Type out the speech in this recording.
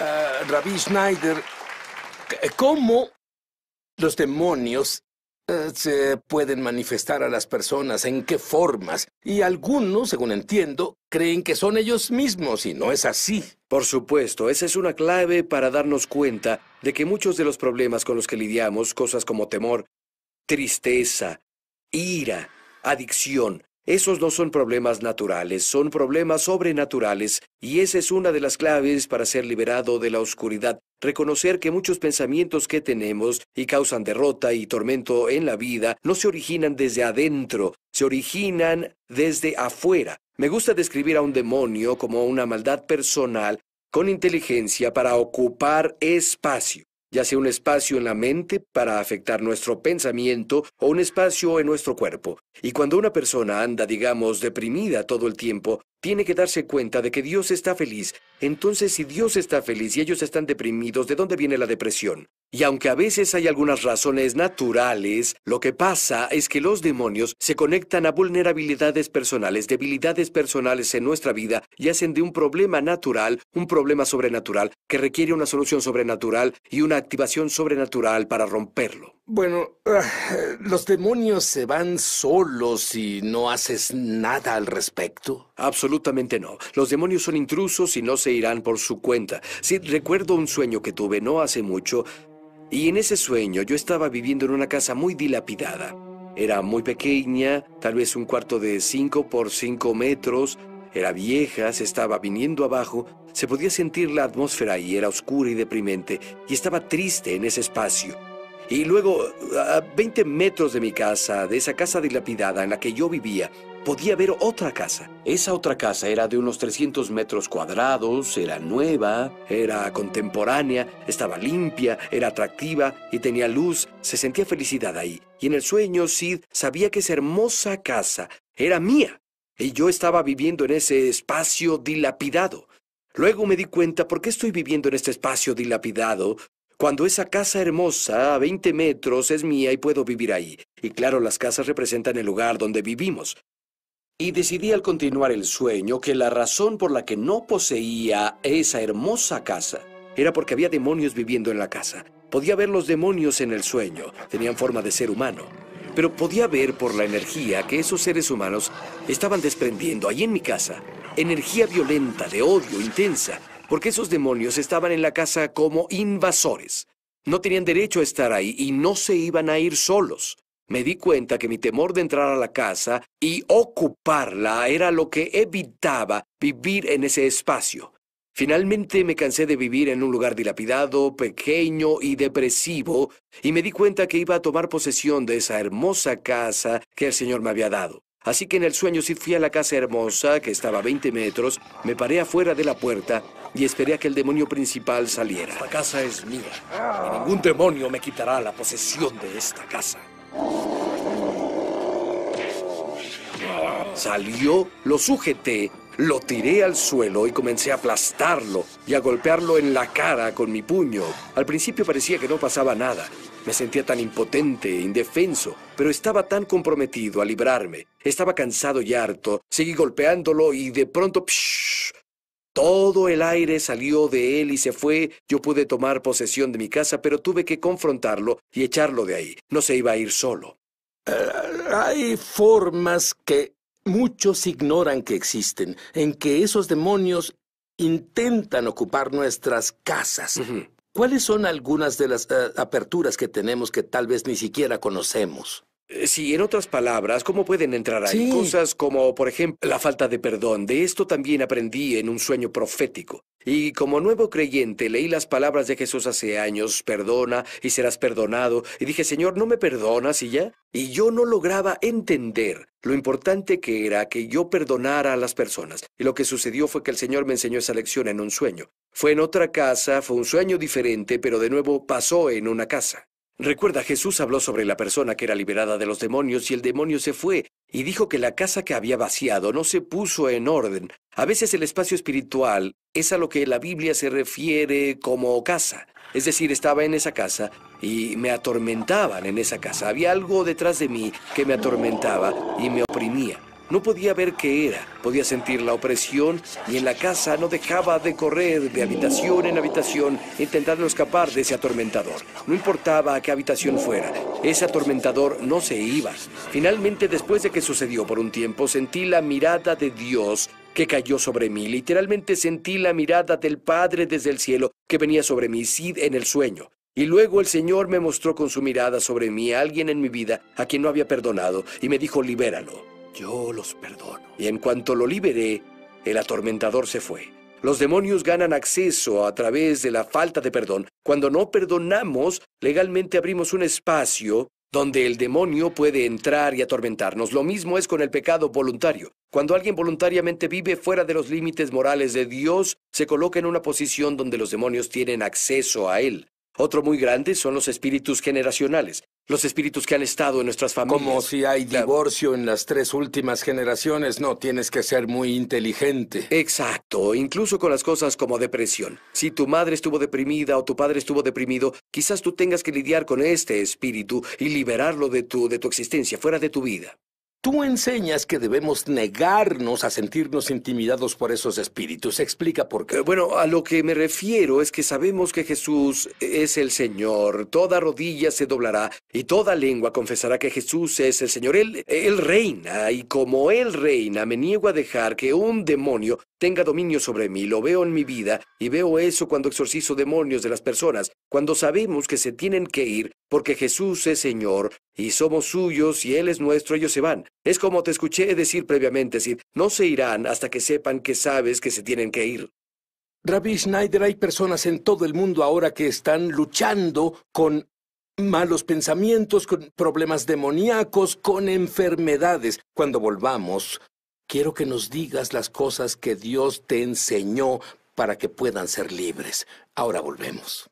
Ravi ah, Rabbi Schneider, ¿cómo los demonios eh, se pueden manifestar a las personas? ¿En qué formas? Y algunos, según entiendo, creen que son ellos mismos y no es así. Por supuesto, esa es una clave para darnos cuenta de que muchos de los problemas con los que lidiamos, cosas como temor, tristeza, ira, adicción, esos no son problemas naturales, son problemas sobrenaturales, y esa es una de las claves para ser liberado de la oscuridad, reconocer que muchos pensamientos que tenemos y causan derrota y tormento en la vida no se originan desde adentro, se originan desde afuera. Me gusta describir a un demonio como una maldad personal con inteligencia para ocupar espacio ya sea un espacio en la mente para afectar nuestro pensamiento o un espacio en nuestro cuerpo. Y cuando una persona anda, digamos, deprimida todo el tiempo, tiene que darse cuenta de que Dios está feliz. Entonces, si Dios está feliz y ellos están deprimidos, ¿de dónde viene la depresión? Y aunque a veces hay algunas razones naturales, lo que pasa es que los demonios se conectan a vulnerabilidades personales, debilidades personales en nuestra vida y hacen de un problema natural un problema sobrenatural que requiere una solución sobrenatural y una activación sobrenatural para romperlo. Bueno, ah, los demonios se van solos si no haces nada al respecto. Absolutamente no. Los demonios son intrusos y no se irán por su cuenta. Sí, recuerdo un sueño que tuve no hace mucho, y en ese sueño yo estaba viviendo en una casa muy dilapidada. Era muy pequeña, tal vez un cuarto de cinco por cinco metros, era vieja, se estaba viniendo abajo, se podía sentir la atmósfera y era oscura y deprimente, y estaba triste en ese espacio. Y luego, a 20 metros de mi casa, de esa casa dilapidada en la que yo vivía, podía ver otra casa. Esa otra casa era de unos 300 metros cuadrados, era nueva, era contemporánea, estaba limpia, era atractiva y tenía luz. Se sentía felicidad ahí. Y en el sueño, Sid sabía que esa hermosa casa era mía. Y yo estaba viviendo en ese espacio dilapidado. Luego me di cuenta por qué estoy viviendo en este espacio dilapidado cuando esa casa hermosa a 20 metros es mía y puedo vivir ahí. Y claro, las casas representan el lugar donde vivimos. Y decidí al continuar el sueño que la razón por la que no poseía esa hermosa casa era porque había demonios viviendo en la casa. Podía ver los demonios en el sueño, tenían forma de ser humano, pero podía ver por la energía que esos seres humanos estaban desprendiendo ahí en mi casa. Energía violenta, de odio, intensa, porque esos demonios estaban en la casa como invasores. No tenían derecho a estar ahí y no se iban a ir solos. Me di cuenta que mi temor de entrar a la casa y ocuparla era lo que evitaba vivir en ese espacio. Finalmente me cansé de vivir en un lugar dilapidado, pequeño y depresivo, y me di cuenta que iba a tomar posesión de esa hermosa casa que el Señor me había dado. Así que en el sueño sí fui a la casa hermosa, que estaba a 20 metros, me paré afuera de la puerta y esperé a que el demonio principal saliera. Esta casa es mía ningún demonio me quitará la posesión de esta casa. Salió, lo sujeté, lo tiré al suelo y comencé a aplastarlo y a golpearlo en la cara con mi puño. Al principio parecía que no pasaba nada. Me sentía tan impotente e indefenso, pero estaba tan comprometido a librarme. Estaba cansado y harto. Seguí golpeándolo y de pronto... Todo el aire salió de él y se fue. Yo pude tomar posesión de mi casa, pero tuve que confrontarlo y echarlo de ahí. No se iba a ir solo. Eh, hay formas que muchos ignoran que existen, en que esos demonios intentan ocupar nuestras casas. ¿Cuáles son algunas de las eh, aperturas que tenemos que tal vez ni siquiera conocemos? Eh, sí, en otras palabras, ¿cómo pueden entrar ahí cosas como, por ejemplo, la falta de perdón? De esto también aprendí en un sueño profético. Y como nuevo creyente leí las palabras de Jesús hace años, perdona y serás perdonado, y dije, Señor, ¿no me perdonas y ya? Y yo no lograba entender lo importante que era que yo perdonara a las personas. Y lo que sucedió fue que el Señor me enseñó esa lección en un sueño. Fue en otra casa, fue un sueño diferente, pero de nuevo pasó en una casa. Recuerda, Jesús habló sobre la persona que era liberada de los demonios y el demonio se fue y dijo que la casa que había vaciado no se puso en orden. A veces el espacio espiritual es a lo que la Biblia se refiere como casa. Es decir, estaba en esa casa y me atormentaban en esa casa. Había algo detrás de mí que me atormentaba y me oprimía. No podía ver qué era, podía sentir la opresión y en la casa no dejaba de correr de habitación en habitación intentando escapar de ese atormentador. No importaba a qué habitación fuera, ese atormentador no se iba. Finalmente, después de que sucedió por un tiempo, sentí la mirada de Dios que cayó sobre mí. Literalmente sentí la mirada del Padre desde el cielo que venía sobre mí, Sid, en el sueño. Y luego el Señor me mostró con su mirada sobre mí a alguien en mi vida a quien no había perdonado y me dijo, libéralo yo los perdono. Y en cuanto lo liberé, el atormentador se fue. Los demonios ganan acceso a través de la falta de perdón. Cuando no perdonamos, legalmente abrimos un espacio donde el demonio puede entrar y atormentarnos. Lo mismo es con el pecado voluntario. Cuando alguien voluntariamente vive fuera de los límites morales de Dios, se coloca en una posición donde los demonios tienen acceso a él. Otro muy grande son los espíritus generacionales los espíritus que han estado en nuestras familias. Como si hay divorcio en las tres últimas generaciones, no, tienes que ser muy inteligente. Exacto, incluso con las cosas como depresión. Si tu madre estuvo deprimida o tu padre estuvo deprimido, quizás tú tengas que lidiar con este espíritu y liberarlo de tu, de tu existencia, fuera de tu vida. Tú enseñas que debemos negarnos a sentirnos intimidados por esos espíritus. Explica por qué. Eh, bueno, a lo que me refiero es que sabemos que Jesús es el Señor. Toda rodilla se doblará y toda lengua confesará que Jesús es el Señor. Él, reina y como Él reina, me niego a dejar que un demonio tenga dominio sobre mí. Lo veo en mi vida y veo eso cuando exorcizo demonios de las personas, cuando sabemos que se tienen que ir porque Jesús es Señor y somos suyos y Él es nuestro, ellos se van. Es como te escuché decir previamente, Sid, no se irán hasta que sepan que sabes que se tienen que ir. Rabbi Schneider, hay personas en todo el mundo ahora que están luchando con malos pensamientos, con problemas demoníacos, con enfermedades. Cuando volvamos, Quiero que nos digas las cosas que Dios te enseñó para que puedan ser libres. Ahora volvemos.